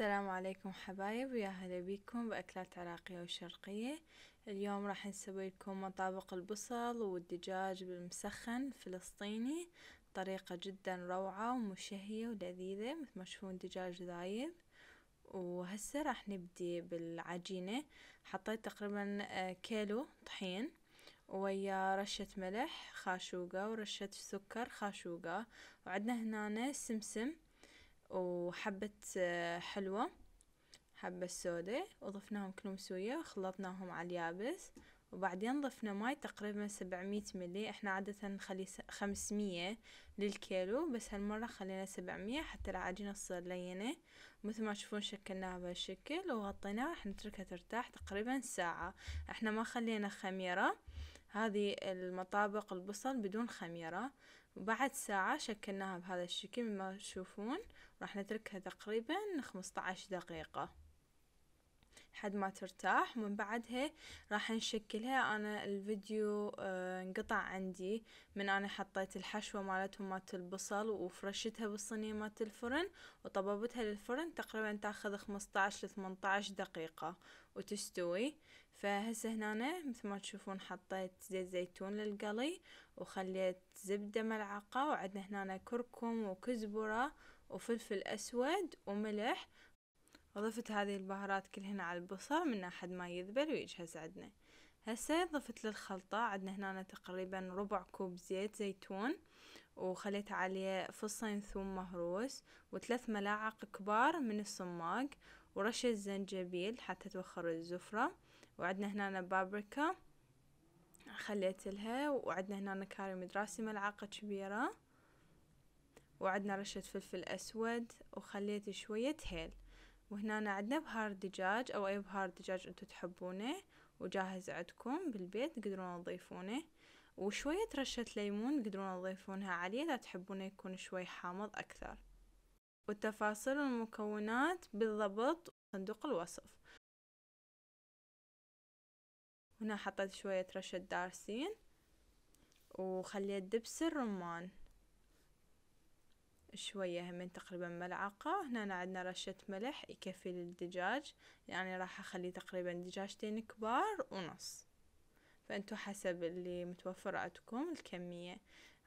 السلام عليكم حبايب ويا هلا بيكم بأكلات عراقية وشرقية اليوم راح نسوي لكم مطابق البصل والدجاج بالمسخن فلسطيني طريقة جدا روعة ومشهية ولذيذة مثل ما تشوفون دجاج ذايب وهسه راح نبدي بالعجينة حطيت تقريبا آه، كيلو طحين ويا رشة ملح خاشوقة ورشة سكر خاشوقة وعندنا هنا سمسم وحبة آه، حلوة حبة سودة وضفناهم كلهم سوية وخلطناهم على اليابس وبعدين ضفنا ماي تقريبا سبعمية ملي احنا عادة نخلي خمسمية للكيلو بس هالمرة خلينا سبعمية حتى العجينة تصير لينة مثل ما تشوفون شكلناها بهالشكل وغطيناها راح نتركها ترتاح تقريبا ساعة احنا ما خلينا خميرة هذه المطابق البصل بدون خميرة وبعد ساعة شكلناها بهذا الشكل مما تشوفون راح نتركها تقريبا 15 دقيقة لحد ما ترتاح ومن بعدها راح نشكلها انا الفيديو آه، انقطع عندي من انا حطيت الحشوة مالتهم مالت البصل وفرشتها بالصينية مالت الفرن وطببتها للفرن تقريبا تاخذ ل 18 دقيقة وتستوي فهسه هنا مثل ما تشوفون حطيت زيت زيتون للقلي وخليت زبدة ملعقة وعندنا هنا كركم وكزبرة وفلفل أسود وملح وضفت هذه البهارات كلهن على البصل من أحد ما يذبل ويجهز عندنا هسه ضفت للخلطة عندنا هنا تقريبا ربع كوب زيت زيتون وخليت عليه فصين ثوم مهروس وثلاث ملاعق كبار من الصماق ورشة زنجبيل حتى توخر الزفرة وعندنا هنا بابريكا خليت لها وعندنا هنا كاري مدراسي ملعقة كبيرة وعندنا رشة فلفل أسود وخليت شوية هيل وهنا عندنا بهار دجاج أو أي بهار دجاج أنتو تحبونه وجاهز عندكم بالبيت تقدرون تضيفونه وشوية رشة ليمون تقدرون تضيفونها عليه إذا تحبونه يكون شوي حامض أكثر والتفاصيل والمكونات بالضبط صندوق الوصف هنا حطيت شوية رشة دارسين وخليت دبس الرمان شوية همين تقريبا ملعقة هنا عندنا رشة ملح يكفي للدجاج يعني راح أخلي تقريبا دجاجتين كبار ونص فأنتو حسب اللي متوفر عندكم الكمية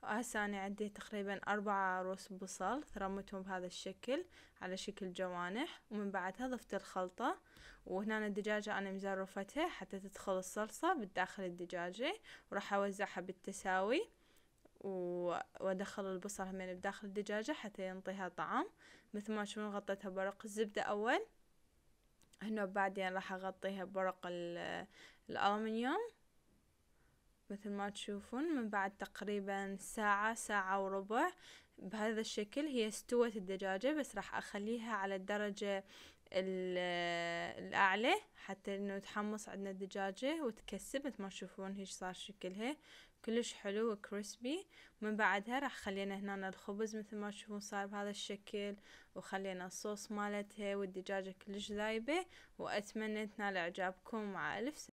هسه أنا عندي تقريبا أربعة رؤوس بصل رمتهم بهذا الشكل على شكل جوانح ومن بعدها ضفت الخلطة وهنا الدجاجة أنا مزرفتها حتى تدخل الصلصة بالداخل الدجاجة وراح أوزعها بالتساوي وأدخل البصل همين بداخل الدجاجة حتى ينطيها طعم مثل ما تشوفون غطيتها بورق الزبدة أول هنا بعدين راح أغطيها بورق الألمنيوم مثل ما تشوفون من بعد تقريبا ساعة ساعة وربع بهذا الشكل هي استوت الدجاجة بس راح أخليها على الدرجة الأعلى حتى إنه تحمص عندنا الدجاجة وتكسب مثل ما تشوفون هيش صار شكلها كلش حلو وكريسبي من بعدها راح خلينا هنا الخبز مثل ما تشوفون صار بهذا الشكل وخلينا الصوص مالتها والدجاجة كلش ذايبة وأتمنى تنال إعجابكم مع ألف سنة